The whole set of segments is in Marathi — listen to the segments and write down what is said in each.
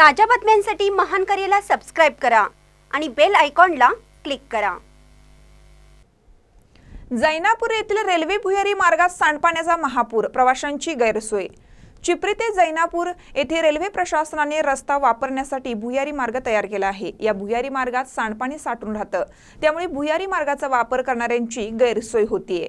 ताज्या बातम्यांसाठी महान करेला सबस्क्राईब करा आणि बेल आयकॉनला क्लिक करा जैनापूर येथील रेल्वे भुयारी मार्गात सांडपाण्याचा महापूर प्रवाशांची गैरसोय चिपरी ते जैनापूर येथे रेल्वे प्रशासनाने रस्ता वापरण्यासाठी भुयारी मार्ग तयार केला आहे या भुयारी मार्गात सांडपाणी साठून राहतं त्यामुळे भुयारी मार्गाचा वापर करणाऱ्यांची गैरसोय होतीये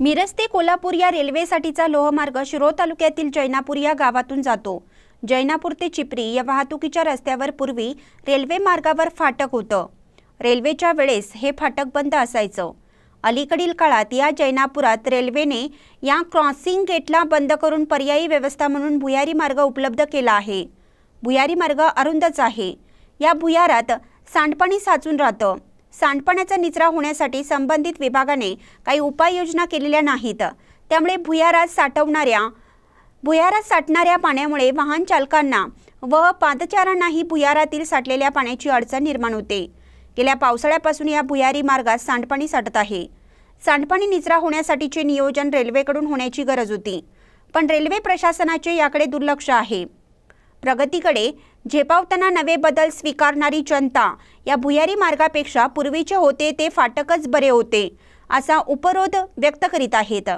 मिरज ते कोल्हापूर या रेल्वेसाठीचा लोहमार्ग शिरोळ तालुक्यातील जैनापूर या गावातून जातो जैनापूर ते चिपरी या वाहतुकीच्या रस्त्यावर पूर्वी रेल्वे मार्गावर फाटक होतं रेल्वेच्या वेळेस हे फाटक बंद असायचं अलीकडील काळात या जैनापुरात रेल्वेने या क्रॉसिंग गेटला बंद करून पर्यायी व्यवस्था म्हणून भुयारी मार्ग उपलब्ध केला आहे भुयारी मार्ग अरुंदच आहे या भुयारात सांडपाणी साचून राहतं सांडपाण्याचा निचरा होण्यासाठी संबंधित विभागाने काही उपाययोजना केलेल्या नाहीत त्यामुळे भुयारात साठवणाऱ्या भुयारात साठणाऱ्या पाण्यामुळे वाहन चालकांना व पादचारांनाही भुयारातील साठलेल्या पाण्याची अडचण निर्माण होते गेल्या पावसाळ्यापासून या भुयारी मार्गात सांडपाणी साठत आहे सांडपाणी निचरा होण्यासाठीचे नियोजन रेल्वेकडून होण्याची गरज होती पण रेल्वे प्रशासनाचे याकडे दुर्लक्ष आहे प्रगतीकडे झेपावताना नवे बदल स्वीकारणारी जनता या भुयारी मार्गापेक्षा पूर्वीचे होते ते फाटकच बरे होते असा उपरोध व्यक्त करीत आहेत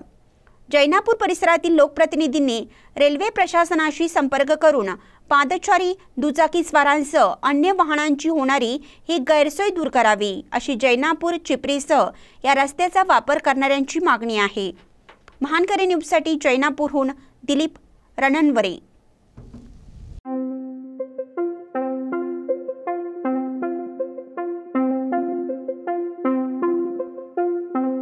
जैनापूर परिसरातील लोकप्रतिनिधींनी रेल्वे प्रशासनाशी संपर्क करून पादचारी दुचाकी स्वारांसह अन्य वाहनांची होणारी ही गैरसोय दूर करावी अशी जैनापूर चिपरीसह या रस्त्याचा वापर करणाऱ्यांची मागणी आहे महानकरी न्यूजसाठी जैनापूरहून दिलीप रणनवरे